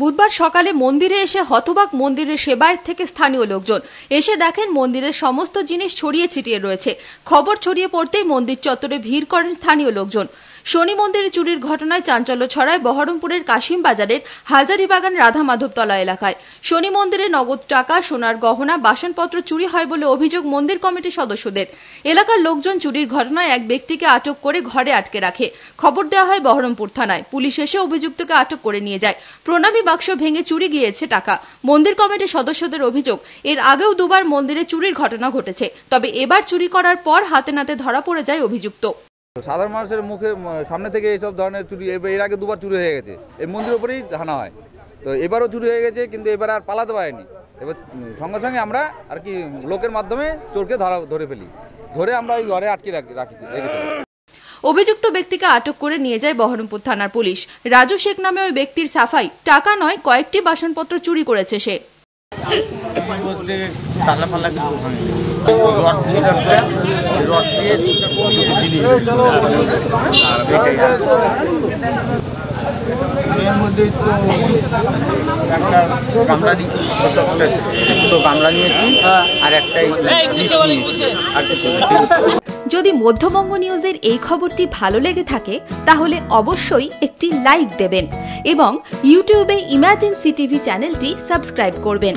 বুধবার সকালে মন্দিরে এসে হতবাক মন্দিরের সেবায় থেকে স্থানীয় লোকজন এসে দেখেন মন্দিরের সমস্ত জিনিস ছড়িয়ে ছিটিয়ে রয়েছে খবর ছড়িয়ে পড়তেই মন্দির চত্বরে ভিড় করেন স্থানীয় লোকজন শনি মন্দিরে চুরির ঘটনায় চাঞ্চল্য ছড়ায় বহরমপুরের কাশিম বাজারের হাজারিবাগান রাধা মাধবতলা এলাকায় শনি মন্দিরে নগদ টাকা সোনার গহনা বাসনপত্র চুরি হয় বলে অভিযোগ মন্দির কমিটির সদস্যদের এলাকার লোকজন চুরির ঘটনায় এক ব্যক্তিকে আটক করে ঘরে আটকে রাখে খবর দেওয়া হয় বহরমপুর থানায় পুলিশ এসে অভিযুক্তকে আটক করে নিয়ে যায় প্রণামী বাক্স ভেঙে চুরি গিয়েছে টাকা মন্দির কমিটির সদস্যদের অভিযোগ এর আগেও দুবার মন্দিরে চুরির ঘটনা ঘটেছে তবে এবার চুরি করার পর হাতে নাতে ধরা পড়ে যায় অভিযুক্ত সাধারণ মানুষের মুখে সামনে থেকে এইসব ধরনের চুরি এর আগে দুবার চুরি হয়ে গেছে এই মন্দিরের উপরেই হানা হয় তো এবারও চুরি হয়ে গেছে কিন্তু এবার আর পালাতে পারেনি এবার সঙ্গে সঙ্গে আমরা আর কি লোকের মাধ্যমে চোরকে ধরা ধরে ফেলি ধরে আমরা ওই ঘরে আটকে রাখি রেখেছি অভিযুক্ত ব্যক্তিকে আটক করে নিয়ে যায় বহরমপুর থানার পুলিশ রাজু শেখ নামে ওই ব্যক্তির সাফাই টাকা নয় কয়েকটি বাসনপত্র চুরি করেছে সে যদি মধ্যবঙ্গ নিউজের এই খবরটি ভালো লেগে থাকে তাহলে অবশ্যই একটি লাইক দেবেন এবং ইউটিউবে ইমার্জেন্সি টিভি চ্যানেলটি সাবস্ক্রাইব করবেন